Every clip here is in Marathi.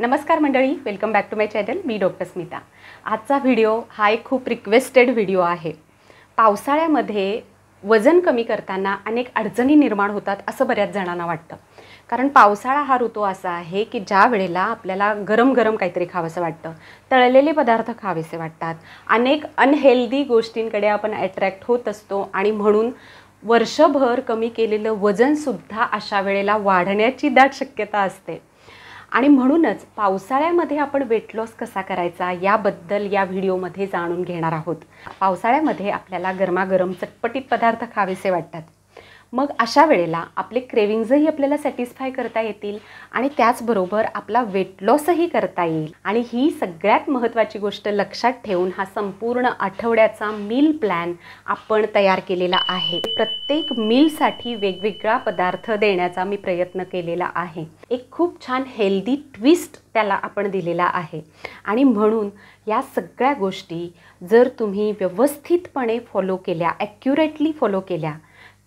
नमस्कार मंडळी welcome back to my channel मी डॉक्टर स्मिता आजचा व्हिडिओ हा एक खूप रिक्वेस्टेड व्हिडिओ आहे पावसाळ्यामध्ये वजन कमी करताना अनेक अडचणी निर्माण होतात असं बऱ्याच जणांना वाटतं कारण पावसाळा हा ऋतू असा आहे की ज्या वेळेला आपल्याला गरम गरम काहीतरी खावंसं वाटतं तळलेले पदार्थ खावेसे वाटतात अनेक अनहेल्दी गोष्टींकडे आपण अट्रॅक्ट होत असतो आणि म्हणून वर्षभर कमी केलेलं वजनसुद्धा अशा वेळेला वाढण्याची दाट शक्यता असते आणि म्हणूनच पावसाळ्यामध्ये आपण वेट लॉस कसा करायचा याबद्दल या, या व्हिडिओमध्ये जाणून घेणार आहोत पावसाळ्यामध्ये आपल्याला गरमागरम चटपटीत पदार्थ खावेसे वाटतात मग अशा वेळेला आपले क्रेविंग्जही आपल्याला सॅटिस्फाय करता येतील आणि त्याचबरोबर आपला वेट लॉसही करता येईल आणि ही सगळ्यात महत्त्वाची गोष्ट लक्षात ठेवून हा संपूर्ण आठवड्याचा मील प्लॅन आपण तयार केलेला आहे प्रत्येक मीलसाठी वेगवेगळा पदार्थ देण्याचा मी प्रयत्न केलेला आहे एक खूप छान हेल्दी ट्विस्ट त्याला आपण दिलेला आहे आणि म्हणून या सगळ्या गोष्टी जर तुम्ही व्यवस्थितपणे फॉलो केल्या ॲक्युरेटली फॉलो केल्या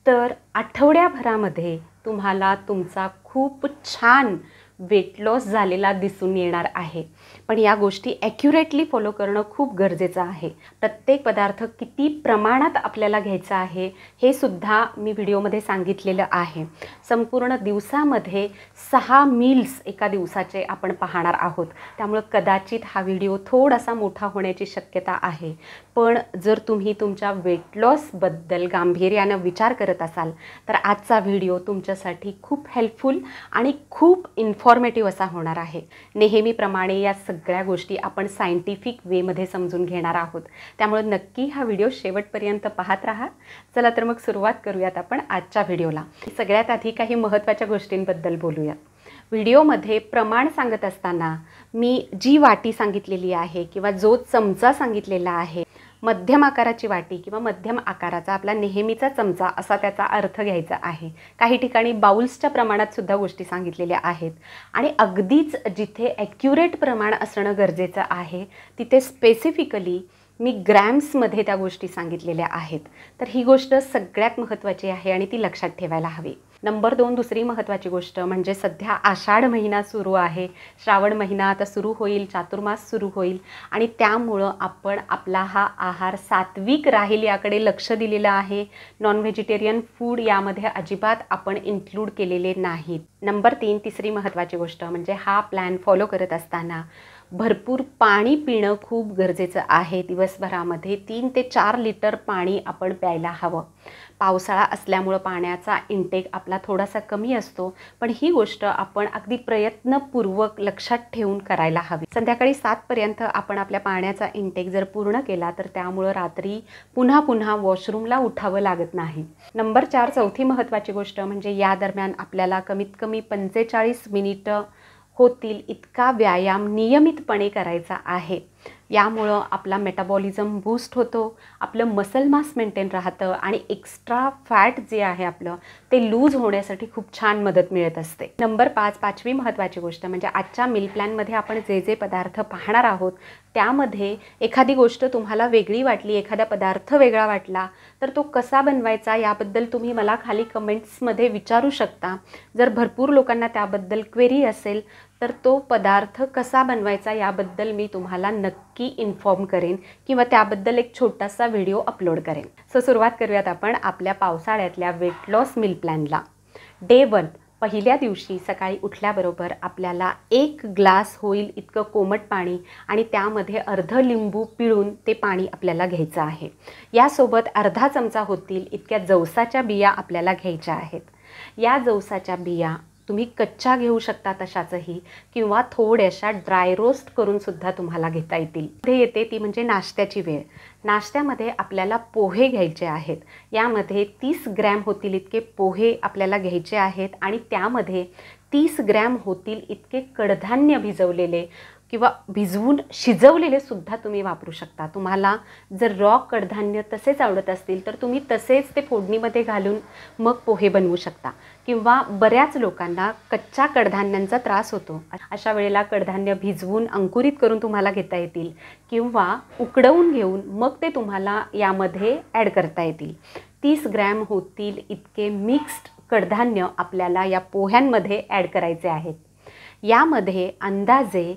तर आठवड्याभरामध्ये तुम्हाला तुमचा खूप छान वेट लॉस झालेला दिसून येणार आहे पण या गोष्टी ॲक्युरेटली फॉलो करणं खूप गरजेचं आहे प्रत्येक पदार्थ किती प्रमाणात आपल्याला घ्यायचा आहे हे सुद्धा मी व्हिडिओमध्ये सांगितलेलं आहे संपूर्ण दिवसामध्ये सहा मील्स एका दिवसाचे आपण पाहणार आहोत त्यामुळं कदाचित हा व्हिडिओ थोडासा मोठा होण्याची शक्यता आहे पण जर तुम्ही तुमच्या वेट लॉसबद्दल गांभीर्यानं विचार करत असाल तर आजचा व्हिडिओ तुमच्यासाठी खूप हेल्पफुल आणि खूप इन्फॉर्मेटिव्ह असा होणार आहे नेहमीप्रमाणे या सगळ्या गोष्टी आपण सायंटिफिक वेमध्ये समजून घेणार आहोत त्यामुळे नक्की हा व्हिडिओ शेवटपर्यंत पाहत राहा चला तर मग सुरुवात करूयात आपण आजच्या व्हिडिओला सगळ्यात आधी काही महत्त्वाच्या गोष्टींबद्दल बोलूया व्हिडिओमध्ये प्रमाण सांगत असताना मी जी वाटी सांगितलेली आहे किंवा जो चमचा सांगितलेला आहे मध्यम आकाराची वाटी किंवा मध्यम आकाराचा आपला नेहमीचा चमचा असा त्याचा अर्थ घ्यायचा आहे काही ठिकाणी बाउल्सच्या प्रमाणात सुद्धा गोष्टी सांगितलेल्या आहेत आणि अगदीच जिथे ॲक्युरेट प्रमाण असणं गरजेचं आहे तिथे स्पेसिफिकली मी ग्रॅम्समध्ये त्या गोष्टी सांगितलेल्या आहेत तर ही गोष्ट सगळ्यात महत्त्वाची आहे आणि ती लक्षात ठेवायला हवी नंबर दोन दुसरी महत्त्वाची गोष्ट म्हणजे सध्या आषाढ महिना सुरू आहे श्रावण महिना आता सुरू होईल चातुर्मास सुरू होईल आणि त्यामुळं आपण आपला हा आहार सात्विक राहील याकडे लक्ष दिलेलं आहे नॉन व्हेजिटेरियन फूड यामध्ये अजिबात आपण इन्क्लूड केलेले नाहीत नंबर तीन तिसरी महत्त्वाची गोष्ट म्हणजे हा प्लॅन फॉलो करत असताना भरपूर पाणी पिणं खूप गरजेचं आहे दिवसभरामध्ये तीन ते चार लिटर पाणी आपण प्यायला हवं पावसाळा असल्यामुळं पाण्याचा इंटेक आपला थोडासा कमी असतो पण ही गोष्ट आपण अगदी प्रयत्नपूर्वक लक्षात ठेवून करायला हवी संध्याकाळी सातपर्यंत आपण आपल्या पाण्याचा इंटेक जर पूर्ण केला तर त्यामुळं रात्री पुन्हा पुन्हा वॉशरूमला उठावं लागत नाही नंबर चार चौथी महत्त्वाची गोष्ट म्हणजे या दरम्यान आपल्याला कमीत कमी पंचेचाळीस मिनिटं होतील इतका व्यायाम नियमितपणे करायचा आहे यामुळं आपला मेटाबॉलिझम बूस्ट होतो आपलं मसल मास मेंटेन राहतं आणि एक्स्ट्रा फॅट जे आहे आपलं ते लूज होण्यासाठी खूप छान मदत मिळत असते नंबर पाच पाचवी महत्त्वाची गोष्ट म्हणजे आजच्या मिल प्लॅनमध्ये आपण जे जे पदार्थ पाहणार आहोत त्यामध्ये एखादी गोष्ट तुम्हाला वेगळी वाटली एखादा पदार्थ वेगळा वाटला तर तो कसा बनवायचा याबद्दल तुम्ही मला खाली कमेंट्समध्ये विचारू शकता जर भरपूर लोकांना त्याबद्दल क्वेरी असेल तर तो पदार्थ कसा बनवायचा याबद्दल मी तुम्हाला नक्की इन्फॉर्म करेन किंवा त्याबद्दल एक छोटासा व्हिडिओ अपलोड करेन सो सुरुवात करूयात आपण आपल्या पावसाळ्यातल्या वेट लॉस मिल प्लॅनला डे वन पहिल्या दिवशी सकाळी उठल्याबरोबर आपल्याला एक ग्लास होईल इतकं कोमट पाणी आणि त्यामध्ये अर्ध लिंबू पिळून ते पाणी आपल्याला घ्यायचं आहे यासोबत अर्धा चमचा होतील इतक्या जवसाच्या बिया आपल्याला घ्यायच्या आहेत या जवसाच्या बिया तुम्ही कच्च्या घेऊ शकता तशाचही किंवा थोड्याशा ड्राय रोस्ट करून सुद्धा तुम्हाला घेता येतील पुढे येते ती म्हणजे नाश्त्याची वेळ नाश्त्यामध्ये आपल्याला पोहे घ्यायचे आहेत यामध्ये तीस ग्रॅम होतील इतके पोहे आपल्याला घ्यायचे आहेत आणि त्यामध्ये तीस ग्रॅम होतील इतके कडधान्य भिजवलेले किंवा भिजवून शिजवलेले सुद्धा तुम्ही वापरू शकता तुम्हाला जर रॉ कडधान्य तसेच आवडत असतील तर तुम्ही तसेच ते फोडणीमध्ये घालून मग पोहे बनवू शकता किंवा बऱ्याच लोकांना कच्च्या कडधान्यांचा त्रास होतो अशा वेळेला कडधान्य भिजवून अंकुरित करून तुम्हाला घेता येतील किंवा उकडवून घेऊन मग ते तुम्हाला यामध्ये ॲड करता येतील तीस ग्रॅम होतील इतके मिक्स्ड कडधान्य आपल्याला या पोह्यांमध्ये ॲड करायचे आहेत यामध्ये अंदाजे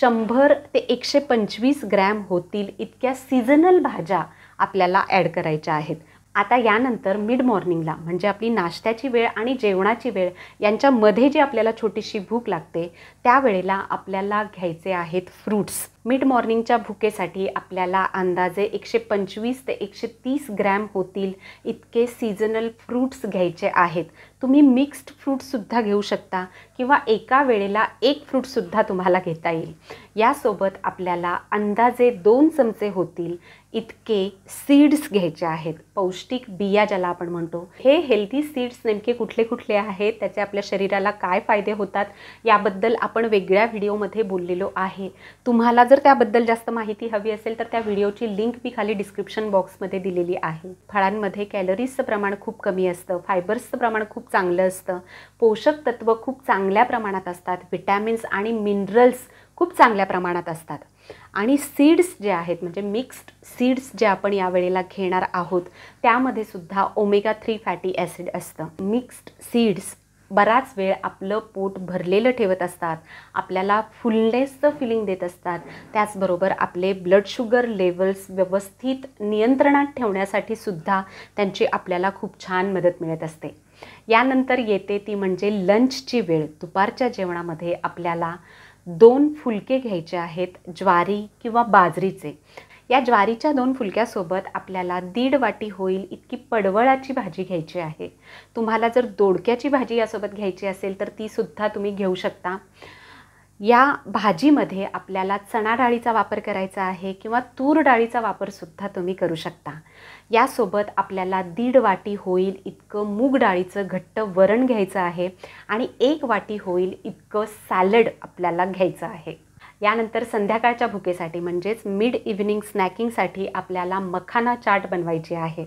शंभर ते एकशे पंचवीस ग्रॅम होतील इतक्या सीझनल भाज्या आपल्याला ॲड करायच्या आहेत आता यानंतर मिड मॉर्निंगला म्हणजे आपली नाश्त्याची वेळ आणि जेवणाची वेळ यांच्यामध्ये जी आपल्याला छोटीशी भूक लागते त्यावेळेला आपल्याला घ्यायचे आहेत फ्रूट्स मिड मॉर्निंगच्या भुकेसाठी आपल्याला अंदाजे एकशे पंचवीस ते एकशे तीस ग्रॅम होतील इतके सीजनल फ्रूट्स घ्यायचे आहेत तुम्ही मिक्स्ड फ्रूटसुद्धा घेऊ शकता किंवा एका वेळेला एक फ्रूटसुद्धा तुम्हाला घेता येईल यासोबत आपल्याला अंदाजे दोन चमचे होतील इतके सीड्स घ्यायचे आहेत पौष्टिक बिया ज्याला आपण म्हणतो हे हेल्दी सीड्स नेमके कुठले कुठले आहेत त्याचे आपल्या शरीराला काय फायदे होतात याबद्दल आपण वेगळ्या व्हिडिओमध्ये बोललेलो आहे तुम्हाला जर त्याबद्दल जास्त माहिती हवी असेल तर त्या व्हिडिओची लिंक मी खाली डिस्क्रिप्शन बॉक्समध्ये दिलेली आहे फळांमध्ये कॅलरीजचं प्रमाण खूप कमी असतं फायबर्सचं प्रमाण खूप चांगलं असतं पोषक तत्व खूप चांगल्या प्रमाणात असतात व्हिटॅमिन्स आणि मिनरल्स खूप चांगल्या प्रमाणात असतात आणि सीड्स जे आहेत म्हणजे मिक्स्ड सीड्स जे आपण यावेळेला घेणार आहोत त्यामध्ये सुद्धा ओमेगा थ्री फॅटी ॲसिड असतं मिक्स्ड सीड्स बराच वेळ आपलं पोट भरलेलं ठेवत असतात आपल्याला फुलनेसचं फिलिंग देत असतात त्याचबरोबर आपले ब्लड शुगर लेवल्स व्यवस्थित नियंत्रणात ठेवण्यासाठी सुद्धा त्यांची आपल्याला खूप छान मदत मिळत असते यानंतर येते ती म्हणजे लंचची वेळ दुपारच्या जेवणामध्ये आपल्याला दोन फुलके घ्यायचे आहेत ज्वारी किंवा बाजरीचे या ज्वारीच्या दोन फुलक्यासोबत आपल्याला दीड वाटी होईल इतकी पडवळाची भाजी घ्यायची आहे तुम्हाला जर दोडक्याची भाजी यासोबत घ्यायची असेल तर तीसुद्धा तुम्ही घेऊ शकता या भाजीमध्ये आपल्याला चणा डाळीचा वापर करायचा आहे किंवा तूर डाळीचा वापरसुद्धा तुम्ही करू शकता यासोबत आपल्याला दीड वाटी होईल इतकं मूग डाळीचं घट्ट वरण घ्यायचं आहे आणि एक वाटी होईल इतकं सॅलड आपल्याला घ्यायचं आहे यानंतर संध्याकाळच्या भुकेसाठी म्हणजेच मिड इव्हिनिंग स्नॅकिंगसाठी आपल्याला मखाना चाट बनवायची आहे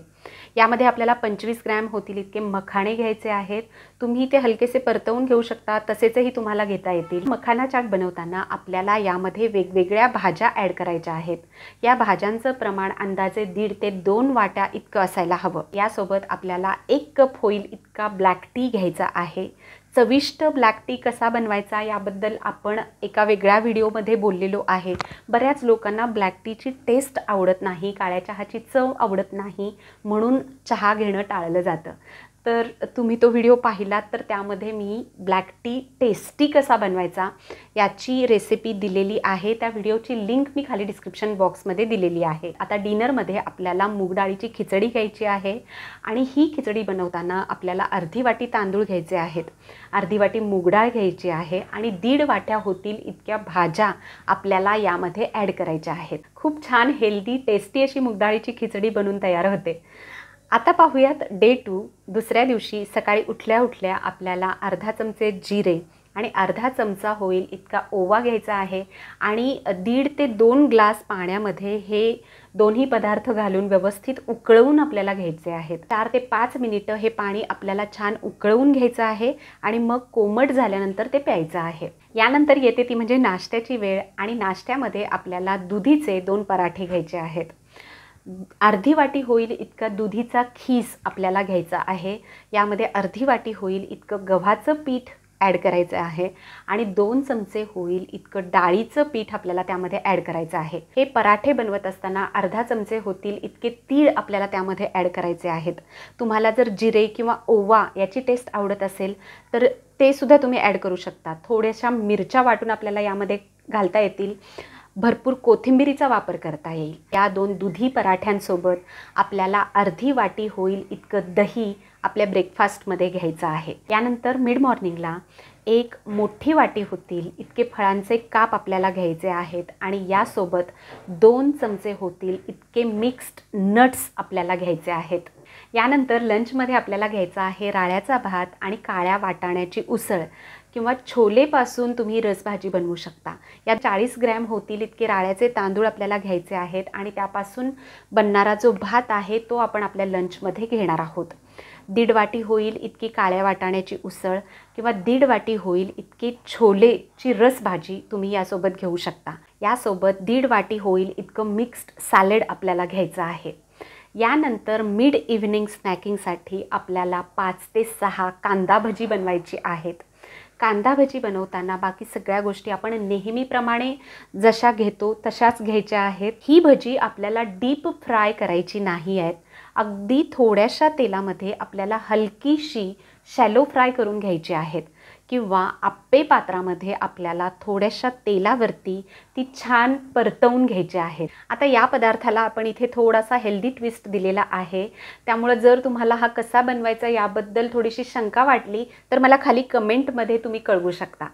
यामध्ये आपल्याला पंचवीस ग्रॅम होतील इतके मखाणे घ्यायचे आहेत तुम्ही ते हलकेसे परतवून घेऊ शकता तसेचही तुम्हाला घेता येतील मखाना चाट बनवताना आपल्याला यामध्ये वेगवेगळ्या भाज्या ॲड करायच्या आहेत या भाज्यांचं प्रमाण अंदाजे दीड ते दोन वाट्या इतकं असायला हवं यासोबत आपल्याला एक कप होईल इतका ब्लॅक टी घ्यायचा आहे चविष्ट ब्लॅक टी कसा बनवायचा याबद्दल आपण एका वेगळ्या व्हिडिओमध्ये बोललेलो आहे बऱ्याच लोकांना ब्लॅक टीची टेस्ट आवडत नाही काळ्या चहाची चव आवडत नाही म्हणून चहा घेणं टाळलं जातं तर तुम्ही तो व्हिडिओ पाहिलात तर त्यामध्ये मी ब्लॅक टी टेस्टी कसा बनवायचा याची रेसिपी दिलेली आहे त्या व्हिडिओची लिंक मी खाली डिस्क्रिप्शन बॉक्समध्ये दिलेली आहे आता डिनरमध्ये आपल्याला मूगडाळीची खिचडी घ्यायची आहे आणि ही खिचडी बनवताना आपल्याला अर्धी वाटी तांदूळ घ्यायचे आहेत अर्धी वाटी मूगडाळ घ्यायची आहे आणि दीड वाट्या होतील इतक्या भाज्या आपल्याला यामध्ये ॲड करायच्या आहेत खूप छान हेल्दी टेस्टी अशी मूगडाळीची खिचडी बनून तयार होते आता पाहूयात डे टू दुसऱ्या दिवशी सकाळी उठल्या उठल्या आपल्याला अर्धा चमचे जिरे आणि अर्धा चमचा होईल इतका ओवा घ्यायचा आहे आणि दीड ते दोन ग्लास पाण्यामध्ये हे दोन्ही पदार्थ घालून व्यवस्थित उकळवून आपल्याला घ्यायचे आहेत चार ते पाच मिनिटं हे पाणी आपल्याला छान उकळवून घ्यायचं आहे आणि मग कोमट झाल्यानंतर ते प्यायचं आहे यानंतर येते ती म्हणजे नाश्त्याची वेळ आणि नाश्त्यामध्ये आपल्याला दुधीचे दोन पराठे घ्यायचे आहेत अर्धी वाटी होईल इतका दुधीचा खीस आपल्याला घ्यायचा आहे यामध्ये अर्धी वाटी होईल इतकं गव्हाचं पीठ ॲड करायचं आहे आणि दोन चमचे होईल इतकं डाळीचं पीठ आपल्याला त्यामध्ये ॲड करायचं आहे हे पराठे बनवत असताना अर्धा चमचे होतील इतके तीळ आपल्याला त्यामध्ये ॲड करायचे आहेत तुम्हाला जर जिरे किंवा ओवा याची टेस्ट आवडत असेल तर ते सुद्धा तुम्ही ॲड करू शकता थोड्याशा मिरच्या वाटून आपल्याला यामध्ये घालता येतील भरपूर कोथिंबिरीचा वापर करता येईल या दोन दुधी पराठ्यांसोबत आपल्याला अर्धी वाटी होईल इतकं दही आपल्या ब्रेकफास्टमध्ये घ्यायचं आहे यानंतर मिड मॉर्निंगला एक मोठी वाटी होतील इतके फळांचे काप आपल्याला घ्यायचे आहेत आणि यासोबत दोन चमचे होतील इतके मिक्स्ड नट्स आपल्याला घ्यायचे आहेत यानंतर लंचमध्ये आपल्याला घ्यायचा आहे राळ्याचा भात आणि काळ्या वाटाण्याची उसळ किंवा छोलेपासून तुम्ही रसभाजी बनवू शकता या चाळीस ग्रॅम होतील इतके राळ्याचे तांदूळ आपल्याला घ्यायचे आहेत आणि त्यापासून बनणारा जो भात आहे तो आपण आपल्या लंचमध्ये घेणार आहोत दीड वाटी होईल इतकी काळ्या वाटाण्याची उसळ किंवा दीड वाटी होईल इतकी छोलेची रसभाजी तुम्ही यासोबत घेऊ शकता यासोबत दीड वाटी होईल इतकं मिक्स्ड सॅलेड आपल्याला घ्यायचं आहे यानंतर मिड इव्हनिंग स्नॅकिंगसाठी आपल्याला पाच ते सहा कांदा भजी बनवायची आहेत कांदा भजी बनवताना बाकी सगळ्या गोष्टी आपण नेहमीप्रमाणे जशा घेतो तशाच घ्यायच्या आहेत ही भजी आपल्याला डीप फ्राय करायची नाही आहेत अगदी थोड्याशा तेलामध्ये आपल्याला हलकीशी शॅलो फ्राय करून घ्यायची आहेत किंवा आप्पे पात्रामध्ये आपल्याला थोड्याशा तेलावरती ती छान परतवून घ्यायची आहे आता या पदार्थाला आपण इथे थोडासा हेल्दी ट्विस्ट दिलेला आहे त्यामुळे जर तुम्हाला हा कसा बनवायचा याबद्दल थोडीशी शंका वाटली तर मला खाली कमेंटमध्ये तुम्ही कळवू शकता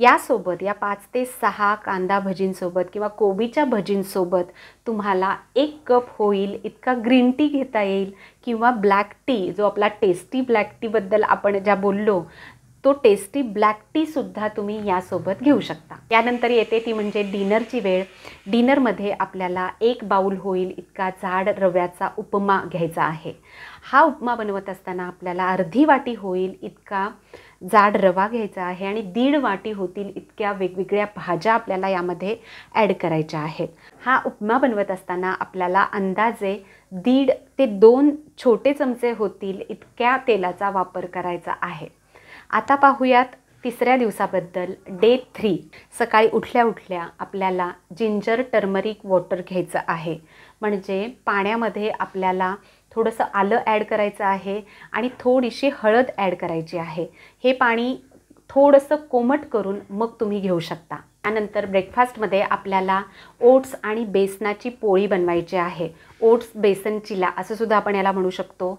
यासोबत या पाच ते सहा कांदा भजींसोबत किंवा कोबीच्या भजींसोबत तुम्हाला एक कप होईल इतका ग्रीन टी घेता येईल किंवा ब्लॅक टी जो आपला टेस्टी ब्लॅक टीबद्दल आपण ज्या बोललो तो टेस्टी ब्लॅक टीसुद्धा तुम्ही यासोबत घेऊ शकता त्यानंतर येते ती म्हणजे डिनरची वेळ डिनरमध्ये आपल्याला एक बाऊल होईल इतका जाड रव्याचा उपमा घ्यायचा आहे हा उपमा बनवत असताना आपल्याला अर्धी वाटी होईल इतका जाड रवा घ्यायचा आहे आणि दीड वाटी होतील इतक्या वेगवेगळ्या भाज्या आपल्याला यामध्ये ॲड करायच्या आहेत हा उपमा बनवत असताना आपल्याला अंदाजे दीड ते दोन छोटे चमचे होतील इतक्या तेलाचा वापर करायचा आहे आता पाहूयात तिसऱ्या दिवसाबद्दल डे थ्री सकाळी उठल्या उठल्या आपल्याला जिंजर टर्मरिक वॉटर घ्यायचं आहे म्हणजे पाण्यामध्ये आपल्याला थोडंसं आलं ॲड करायचं आहे आणि थोडीशी हळद ॲड करायची आहे हे पाणी थोडंसं कोमट करून मग तुम्ही घेऊ शकता त्यानंतर ब्रेकफास्टमध्ये आपल्याला ओट्स आणि बेसनाची पोळी बनवायची आहे ओट्स बेसन चिला असंसुद्धा आपण याला म्हणू शकतो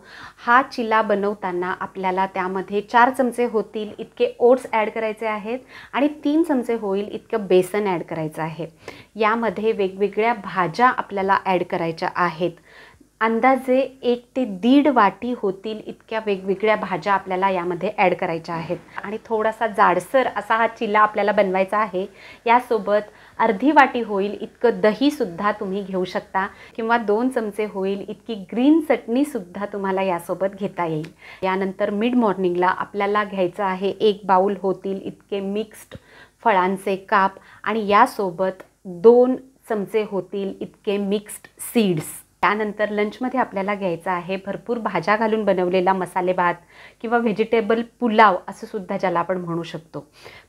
हा चिला बनवताना आपल्याला त्यामध्ये चार चमचे होतील इतके ओट्स ॲड करायचे आहेत आणि तीन चमचे होईल इतकं बेसन ॲड करायचं आहे यामध्ये वेगवेगळ्या भाज्या आपल्याला ॲड करायच्या आहेत अंदाजे एक ते दीड वाटी होतील इतक्या वेगवेगळ्या भाज्या आपल्याला यामध्ये ॲड करायच्या आहेत आणि थोडासा जाडसर असा हा चिल्ला आपल्याला बनवायचा आहे यासोबत अर्धी वाटी होईल इतकं दहीसुद्धा तुम्ही घेऊ शकता किंवा दोन चमचे होईल इतकी ग्रीन चटणीसुद्धा तुम्हाला यासोबत घेता येईल यानंतर मिड मॉर्निंगला आपल्याला घ्यायचं आहे एक बाऊल होतील इतके मिक्स्ड फळांचे काप आणि यासोबत दोन चमचे होतील इतके मिक्स्ड सीड्स त्यानंतर लंचमध्ये आपल्याला घ्यायचं आहे भरपूर भाज्या घालून बनवलेला मसाले भात किंवा व्हेजिटेबल पुलाव असं सुद्धा ज्याला आपण म्हणू शकतो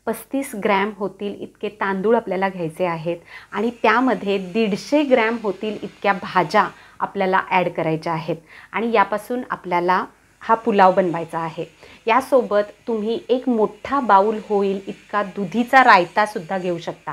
पस्तीस ग्रॅम होतील इतके तांदूळ आपल्याला घ्यायचे आहेत आणि त्यामध्ये दीडशे ग्रॅम होतील इतक्या भाज्या आपल्याला ॲड करायच्या आहेत आणि यापासून आपल्याला हा पुलाव बनवायचा आहे यासोबत तुम्ही एक मोठा बाऊल होईल इतका दुधीचा रायतासुद्धा घेऊ शकता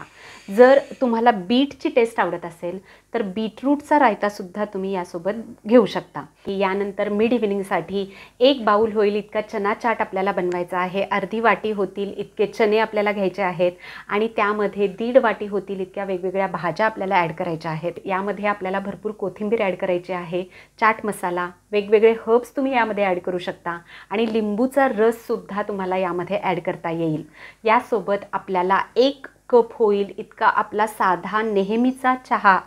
जर तुम्हाला बीटची टेस्ट आवडत असेल तर बीटरूटचा रायतासुद्धा तुम्ही यासोबत घेऊ शकता यानंतर मिड इव्हिनिंगसाठी एक बाऊल होईल इतका चना चाट आपल्याला बनवायचा आहे अर्धी वाटी होतील इतके चणे आपल्याला घ्यायचे आहेत आणि त्यामध्ये दीड वाटी होतील इतक्या वेगवेगळ्या भाज्या आपल्याला ॲड करायच्या आहेत यामध्ये आपल्याला भरपूर कोथिंबीर ॲड करायची आहे चाट मसाला वेगवेगळे हर्ब्स तुम्ही यामध्ये ॲड करू शकता आणि लिंबूचा रससुद्धा तुम्हाला यामध्ये ॲड करता येईल यासोबत आपल्याला एक कप होईल इतका आपला साधा नेहमीचा चहा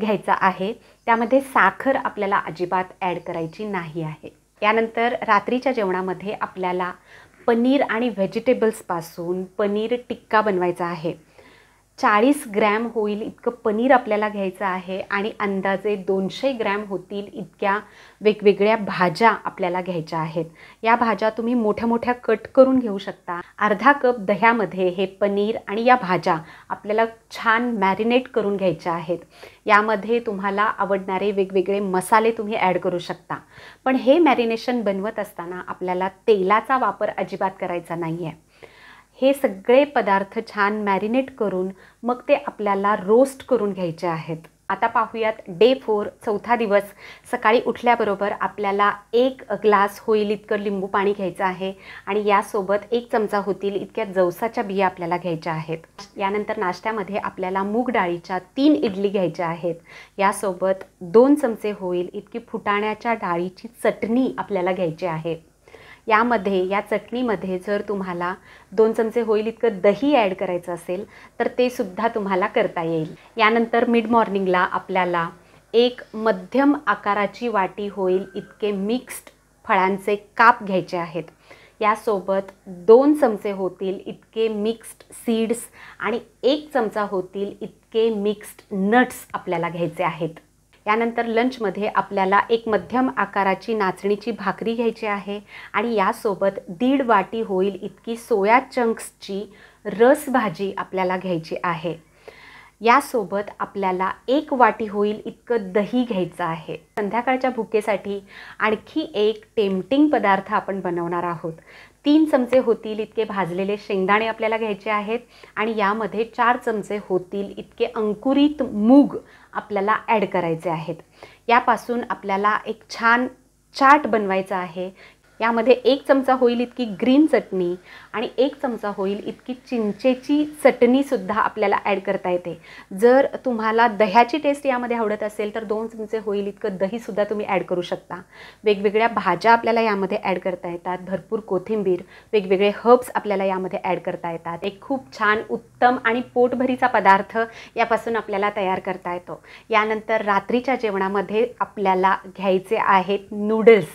घ्यायचा आहे त्यामध्ये साखर आपल्याला अजिबात ॲड करायची नाही आहे यानंतर रात्रीच्या जेवणामध्ये आपल्याला पनीर आणि व्हेजिटेबल्सपासून पनीर टिक्का बनवायचा आहे चाळीस ग्रॅम होईल इतकं पनीर आपल्याला घ्यायचं आहे आणि अंदाजे दोनशे ग्रॅम होतील इतक्या वेगवेगळ्या भाज्या आपल्याला घ्यायच्या आहेत या भाज्या तुम्ही मोठ्या मोठ्या कट करून घेऊ शकता अर्धा कप दह्यामध्ये हे पनीर आणि या भाज्या आपल्याला छान मॅरिनेट करून घ्यायच्या आहेत यामध्ये तुम्हाला आवडणारे वेगवेगळे मसाले तुम्ही ॲड करू शकता पण हे मॅरिनेशन बनवत असताना आपल्याला तेलाचा वापर अजिबात करायचा नाही आहे हे सगळे पदार्थ छान मॅरिनेट करून मग ते आपल्याला रोस्ट करून घ्यायचे आहेत आता पाहूयात डे फोर चौथा दिवस सकाळी उठल्याबरोबर आपल्याला एक ग्लास होईल इतकं लिंबू पाणी घ्यायचं आहे आणि यासोबत एक चमचा होतील इतक्या जवसाच्या बिया आपल्याला घ्यायच्या आहेत यानंतर नाश्त्यामध्ये आपल्याला मूग डाळीच्या तीन इडली घ्यायच्या आहेत यासोबत दोन चमचे होईल इतकी फुटाण्याच्या डाळीची चटणी आपल्याला घ्यायची आहे यामध्ये या चटणीमध्ये जर तुम्हाला दोन चमचे होईल इतकं दही ॲड करायचं असेल तर ते सुद्धा तुम्हाला करता येईल यानंतर मिड मॉर्निंगला आपल्याला एक मध्यम आकाराची वाटी होईल इतके मिक्स्ड फळांचे काप घ्यायचे आहेत यासोबत दोन चमचे होतील इतके मिक्स्ड सीड्स आणि एक चमचा होतील इतके मिक्स्ड नट्स आपल्याला घ्यायचे आहेत यानंतर लंचमध्ये आपल्याला एक मध्यम आकाराची नाचणीची भाकरी घ्यायची आहे आणि यासोबत दीड वाटी होईल इतकी सोया चंक्सची रस भाजी आपल्याला घ्यायची आहे यासोबत आपल्याला एक वाटी होईल इतकं दही घ्यायचं आहे संध्याकाळच्या भुकेसाठी आणखी एक टेम्पटिंग पदार्थ आपण बनवणार आहोत तीन चमचे होतील इतके भाजलेले शेंगदाणे आपल्याला घ्यायचे आहेत आणि यामध्ये चार चमचे होतील इतके अंकुरित मूग आपल्याला ॲड करायचे आहेत यापासून आपल्याला एक छान चाट बनवायचा आहे यामध्ये एक चमचा होईल इतकी ग्रीन चटणी आणि एक चमचा होईल इतकी चिंचेची चटणीसुद्धा आपल्याला ॲड करता येते जर तुम्हाला दह्याची टेस्ट यामध्ये आवडत असेल तर दोन चमचे होईल इतकं दहीसुद्धा तुम्ही ॲड करू शकता वेगवेगळ्या भाज्या आपल्याला यामध्ये ॲड करता येतात भरपूर कोथिंबीर वेगवेगळे हर्ब्स आपल्याला यामध्ये ॲड करता येतात एक खूप छान उत्तम आणि पोटभरीचा पदार्थ यापासून आपल्याला तयार करता येतो यानंतर रात्रीच्या जेवणामध्ये आपल्याला घ्यायचे आहेत नूडल्स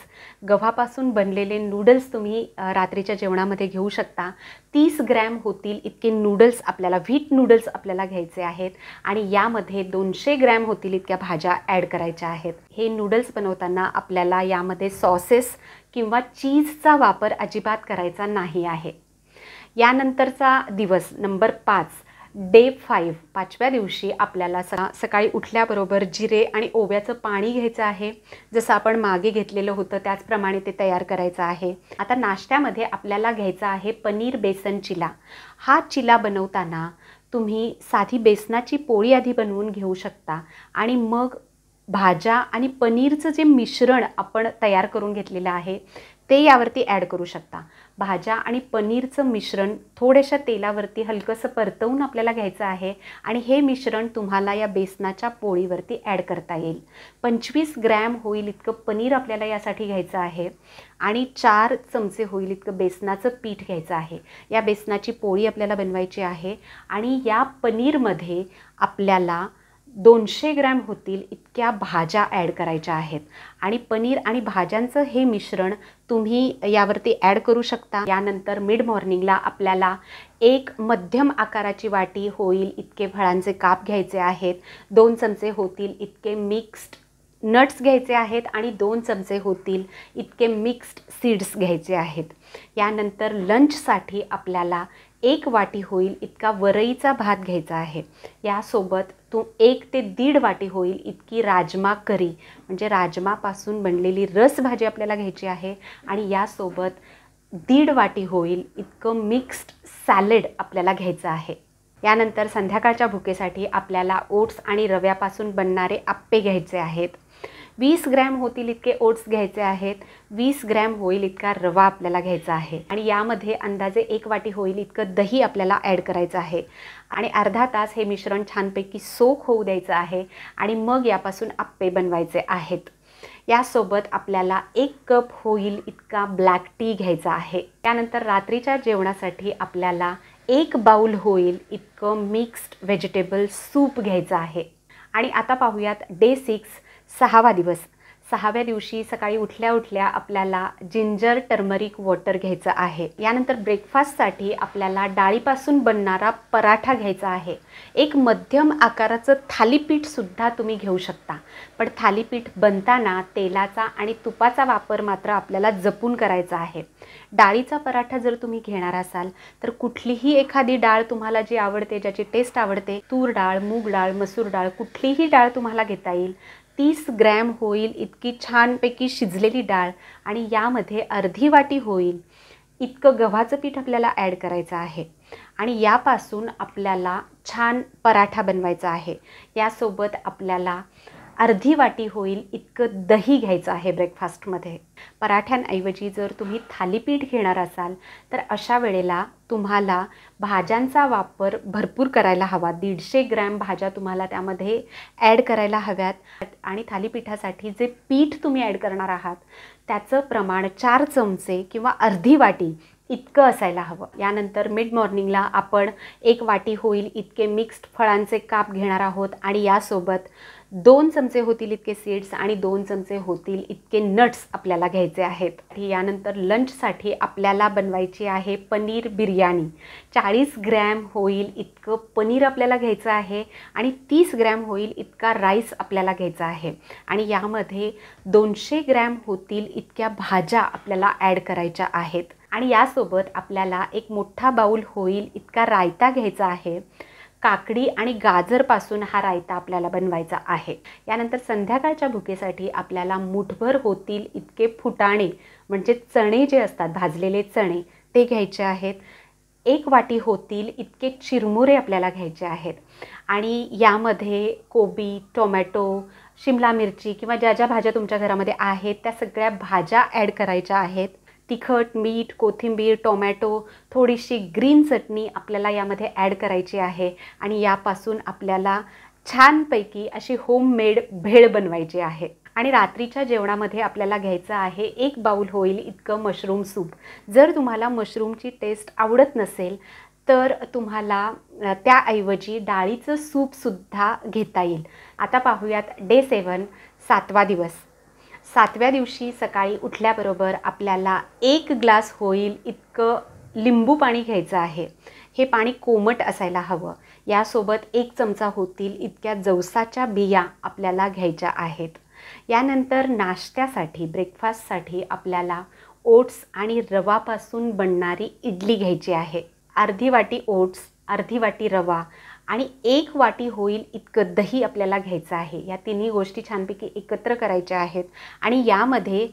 गव्हापासून बनलेले नूडल्स तुम्ही रात्रीच्या जेवणामध्ये घेऊ शकता तीस ग्रॅम होतील इतके नूडल्स आपल्याला व्हीट नूडल्स आपल्याला घ्यायचे आहेत आणि यामध्ये दोनशे ग्रॅम होतील इतक्या भाज्या ॲड करायच्या आहेत हे नूडल्स बनवताना आपल्याला यामध्ये सॉसेस किंवा चीजचा वापर अजिबात करायचा नाही आहे यानंतरचा दिवस नंबर पाच डे फाईव्ह पाचव्या दिवशी आपल्याला सका सकाळी उठल्याबरोबर जिरे आणि ओव्याचं पाणी घ्यायचं आहे जसं आपण मागे घेतलेलं होतं त्याचप्रमाणे ते तयार करायचं आहे आता नाश्त्यामध्ये आपल्याला घ्यायचं आहे पनीर बेसन चिला हा चिला बनवताना तुम्ही साधी बेसनाची पोळी आधी बनवून घेऊ शकता आणि मग भाज्या आणि पनीरचं जे मिश्रण आपण तयार करून घेतलेलं आहे ते यावरती ॲड करू शकता भाज्या आणि पनीरचं मिश्रण थोड्याशा तेलावरती हलकंसं परतवून आपल्याला घ्यायचं आहे आणि हे मिश्रण तुम्हाला या बेसनाच्या पोळीवरती ॲड करता येईल पंचवीस ग्रॅम होईल इतकं पनीर आपल्याला यासाठी घ्यायचं आहे आणि चार चमचे होईल इतकं बेसनाचं पीठ घ्यायचं आहे या बेसनाची पोळी आपल्याला बनवायची आहे आणि या पनीरमध्ये आपल्याला दोनशे ग्रॅम होतील इतक्या भाज्या ॲड करायच्या आहेत आणि पनीर आणि भाज्यांचं हे मिश्रण तुम्ही यावरती ॲड करू शकता यानंतर मिड मॉर्निंगला आपल्याला एक मध्यम आकाराची वाटी होईल इतके फळांचे काप घ्यायचे आहेत दोन चमचे होतील इतके मिक्स्ड नट्स घ्यायचे आहेत आणि दोन चमचे होतील इतके मिक्स्ड सीड्स घ्यायचे आहेत यानंतर लंचसाठी आपल्याला एक वाटी होईल इतका वरईचा भात घ्यायचा आहे यासोबत तू एक ते दीड वाटी होईल इतकी राजमा करी म्हणजे राजमापासून बनलेली रसभाजी आपल्याला घ्यायची आहे आणि यासोबत दीड वाटी होईल इतकं मिक्स्ड सॅलेड आपल्याला घ्यायचं आहे यानंतर संध्याकाळच्या भुकेसाठी आपल्याला ओट्स आणि रव्यापासून बनणारे आप्पे घ्यायचे आहेत वीस ग्रॅम होतील इतके ओट्स घ्यायचे आहेत वीस ग्रॅम होईल इतका रवा आपल्याला घ्यायचा आहे आणि यामध्ये अंदाजे एक वाटी होईल इतकं दही आपल्याला ॲड करायचं आहे आणि अर्धा तास हे मिश्रण छानपैकी सोख होऊ द्यायचं आहे आणि मग यापासून आप्पे बनवायचे आहेत यासोबत आपल्याला एक कप होईल इतका ब्लॅक टी घ्यायचा आहे त्यानंतर रात्रीच्या जेवणासाठी आपल्याला एक बाऊल होईल इतकं मिक्स्ड व्हेजिटेबल सूप घ्यायचं आहे आणि आता पाहूयात डे सिक्स सहावा दिवस सहाव्या दिवशी सकाळी उठल्या उठल्या आपल्याला जिंजर टर्मरिक वॉटर घ्यायचं आहे यानंतर ब्रेकफास्टसाठी आपल्याला डाळीपासून बनणारा पराठा घ्यायचा आहे एक मध्यम आकाराचं थालीपीठसुद्धा तुम्ही घेऊ शकता पण थालीपीठ बनताना तेलाचा आणि तुपाचा वापर मात्र आपल्याला जपून करायचा आहे डाळीचा पराठा जर तुम्ही घेणार असाल तर कुठलीही एखादी डाळ तुम्हाला जी आवडते ज्याची टेस्ट आवडते तूर डाळ मूग डाळ मसूर डाळ कुठलीही डाळ तुम्हाला घेता येईल तीस ग्रॅम होईल इतकी छानपैकी शिजलेली डाळ आणि यामध्ये अर्धी वाटी होईल इतकं गव्हाचं पीठ आपल्याला ॲड करायचं आहे आणि यापासून आपल्याला छान पराठा बनवायचा आहे यासोबत आपल्याला अर्धी वाटी होईल इतकं दही घ्यायचं आहे ब्रेकफास्टमध्ये पराठ्यांऐवजी जर तुम्ही थालीपीठ घेणार असाल तर अशा वेळेला तुम्हाला भाज्यांचा वापर भरपूर करायला हवा दीडशे ग्रॅम भाज्या तुम्हाला त्यामध्ये ॲड करायला हव्यात आणि थालीपीठासाठी जे पीठ तुम्ही ॲड करणार आहात त्याचं प्रमाण चार चमचे किंवा अर्धी वाटी इतकं असायला हवं यानंतर मिड मॉर्निंगला आपण एक वाटी होईल इतके मिक्स्ड फळांचे काप घेणार आहोत आणि यासोबत दोन चमचे होतील इतके सीड्स आणि दोन चमचे होतील इतके नट्स आपल्याला घ्यायचे आहेत यानंतर लंचसाठी आपल्याला बनवायची आहे पनीर बिर्याणी चाळीस ग्रॅम होईल इतकं पनीर आपल्याला घ्यायचं आहे आणि तीस ग्रॅम होईल इतका राईस आपल्याला घ्यायचा आहे आणि यामध्ये दोनशे ग्रॅम होतील इतक्या भाज्या आपल्याला ॲड करायच्या आहेत आणि यासोबत आपल्याला एक मोठा बाऊल होईल इतका रायता घ्यायचा आहे काकडी आणि गाजरपासून हा रायता आपल्याला बनवायचा आहे यानंतर संध्याकाळच्या भुकेसाठी आपल्याला मुठभर होतील इतके फुटाणे म्हणजे चणे जे असतात भाजलेले चणे ते घ्यायचे आहेत एक वाटी होतील इतके चिरमुरे आपल्याला घ्यायचे आहेत आणि यामध्ये कोबी टोमॅटो शिमला मिरची किंवा ज्या ज्या भाज्या तुमच्या घरामध्ये आहेत त्या सगळ्या भाज्या ॲड करायच्या आहेत तिखट मीठ कोथिंबीर टोमॅटो थोडीशी ग्रीन चटणी आपल्याला यामध्ये ॲड करायची आहे आणि यापासून आपल्याला छानपैकी अशी होममेड भेळ बनवायची आहे आणि रात्रीच्या जेवणामध्ये आपल्याला घ्यायचं आहे एक बाऊल होईल इतकं मशरूम सूप जर तुम्हाला मशरूमची टेस्ट आवडत नसेल तर तुम्हाला त्याऐवजी डाळीचं सूपसुद्धा घेता येईल आता पाहूयात डे सेवन सातवा दिवस सातव्या दिवशी सकाळी उठल्याबरोबर आपल्याला एक ग्लास होईल इतकं लिंबू पाणी घ्यायचं आहे हे पाणी कोमट असायला हवं यासोबत एक चमचा होतील इतक्या जवसाच्या बिया आपल्याला घ्यायच्या आहेत यानंतर नाश्त्यासाठी ब्रेकफास्टसाठी आपल्याला ओट्स आणि रवापासून बनणारी इडली घ्यायची आहे अर्धी वाटी ओट्स अर्धी वाटी रवा आणि एक वाटी होईल इतकं दही आपल्याला घ्यायचं आहे या तिन्ही गोष्टी छानपैकी एकत्र करायच्या आहेत आणि यामध्ये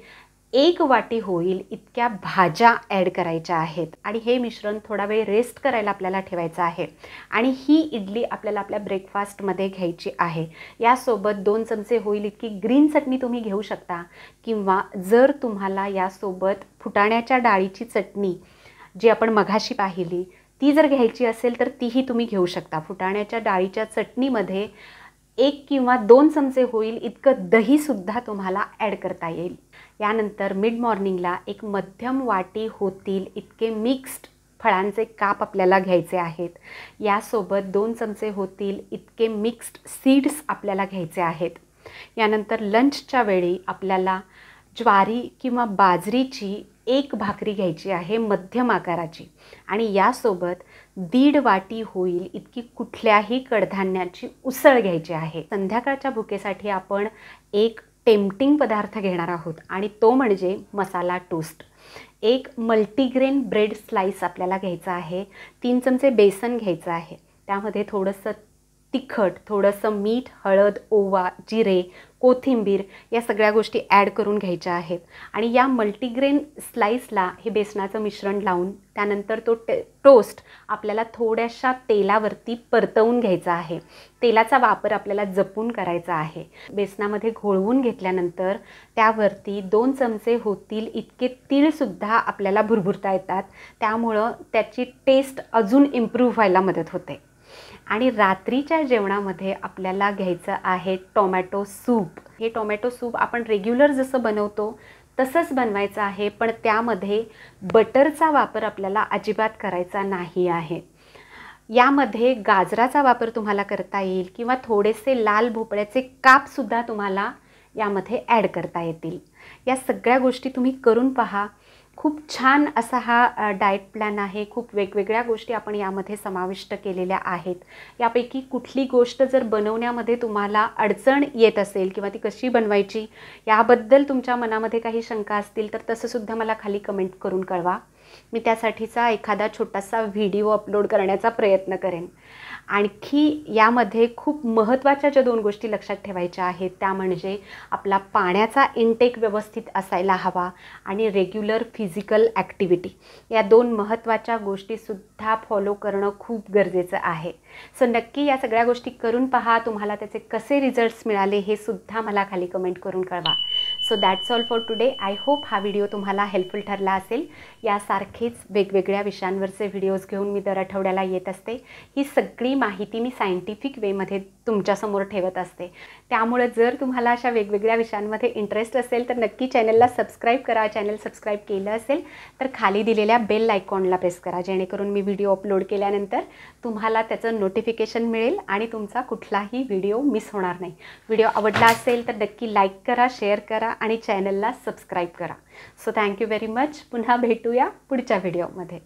एक वाटी होईल इतक्या भाज्या ॲड करायच्या आहेत आणि हे मिश्रण थोडा वेळ रेस्ट करायला आपल्याला ठेवायचं आहे आणि ही इडली आपल्याला आपल्या ब्रेकफास्टमध्ये घ्यायची आहे यासोबत दोन चमचे होईल इतकी ग्रीन चटणी तुम्ही घेऊ शकता किंवा जर तुम्हाला यासोबत फुटाण्याच्या डाळीची चटणी जी आपण मघाशी पाहिली ती जर घ्यायची असेल तर तीही तुम्ही घेऊ शकता फुटाण्याच्या डाळीच्या चटणीमध्ये एक किंवा दोन चमचे होईल इतकं दहीसुद्धा तुम्हाला ॲड करता येईल यानंतर मिड मॉर्निंगला एक मध्यम वाटी होतील इतके मिक्स्ड फळांचे काप आपल्याला घ्यायचे आहेत यासोबत दोन चमचे होतील इतके मिक्स्ड सीड्स आपल्याला घ्यायचे आहेत यानंतर लंचच्या वेळी आपल्याला ज्वारी किंवा बाजरीची एक भाकरी घ्यायची आहे मध्यम आकाराची आणि यासोबत दीड वाटी होईल इतकी कुठल्याही कडधान्याची उसळ घ्यायची आहे संध्याकाळच्या भुकेसाठी आपण एक टेम्पटिंग पदार्थ घेणार आहोत आणि तो म्हणजे मसाला टोस्ट एक मल्टीग्रेन ब्रेड स्लाइस आपल्याला घ्यायचा आहे तीन चमचे बेसन घ्यायचं आहे त्यामध्ये थोडंसं तिखट थोडंसं मीठ हळद ओवा जिरे कोथिंबीर या सगळ्या गोष्टी ॲड करून घ्यायच्या आहेत आणि या मल्टीग्रेन स्लाईसला हे बेसनाचं मिश्रण लावून त्यानंतर तो टे टोस्ट आपल्याला थोड्याशा तेलावरती परतवून घ्यायचा आहे तेलाचा वापर आपल्याला जपून करायचा आहे बेसनामध्ये घोळवून घेतल्यानंतर त्यावरती दोन चमचे होतील इतके तीळसुद्धा आपल्याला भुरभुरता येतात त्यामुळं त्याची टेस्ट अजून इम्प्रूव्ह व्हायला मदत होते आणि रात्रीच्या जेवणामध्ये आपल्याला घ्यायचं आहे टोमॅटो सूप हे टोमॅटो सूप आपण रेग्युलर जसं बनवतो तसंच बनवायचं आहे पण त्यामध्ये बटरचा वापर आपल्याला अजिबात करायचा नाही आहे यामध्ये गाजराचा वापर तुम्हाला करता येईल किंवा थोडेसे लाल भोपळ्याचे कापसुद्धा तुम्हाला यामध्ये ॲड करता येतील या सगळ्या गोष्टी तुम्ही करून पहा खूप छान असा हा डाएट प्लॅन आहे खूप वेगवेगळ्या गोष्टी आपण यामध्ये समाविष्ट केलेल्या आहेत यापैकी कुठली गोष्ट जर बनवण्यामध्ये तुम्हाला अडचण येत असेल किंवा ती कशी बनवायची याबद्दल तुमच्या मनामध्ये काही शंका असतील तर तसंसुद्धा मला खाली कमेंट करून कळवा मी त्यासाठीचा एखादा छोटासा व्हिडिओ अपलोड करण्याचा प्रयत्न करेन आणखी यामध्ये खूप महत्त्वाच्या ज्या दोन गोष्टी लक्षात ठेवायच्या आहेत त्या म्हणजे आपला पाण्याचा इनटेक व्यवस्थित असायला हवा आणि रेग्युलर फिजिकल ॲक्टिव्हिटी या दोन महत्त्वाच्या गोष्टीसुद्धा फॉलो करणं खूप गरजेचं आहे सो नक्की या सगळ्या गोष्टी करून पहा तुम्हाला त्याचे कसे रिझल्ट्स मिळाले हे सुद्धा मला खाली कमेंट करून कळवा so that's all for today I hope हा व्हिडिओ तुम्हाला हेल्पफुल ठरला असेल यासारखेच वेगवेगळ्या विषयांवरचे व्हिडिओज घेऊन मी दर आठवड्याला येत असते ही सगळी माहिती मी सायंटिफिक वेमध्ये तुमच्यासमोर ठेवत असते त्यामुळे जर तुम्हाला अशा वेगवेगळ्या विषयांमध्ये इंटरेस्ट असेल तर नक्की चॅनलला सबस्क्राईब करा चॅनल सबस्क्राईब केलं असेल तर खाली दिलेल्या बेल आयकॉनला प्रेस करा जेणेकरून मी व्हिडिओ अपलोड केल्यानंतर तुम्हाला त्याचं नोटिफिकेशन मिळेल आणि तुमचा कुठलाही व्हिडिओ मिस होणार नाही व्हिडिओ आवडला असेल तर नक्की लाईक करा शेअर करा आणि चॅनलला सबस्क्राईब करा सो थँक्यू व्हेरी मच पुन्हा भेटूया पुढच्या व्हिडिओमध्ये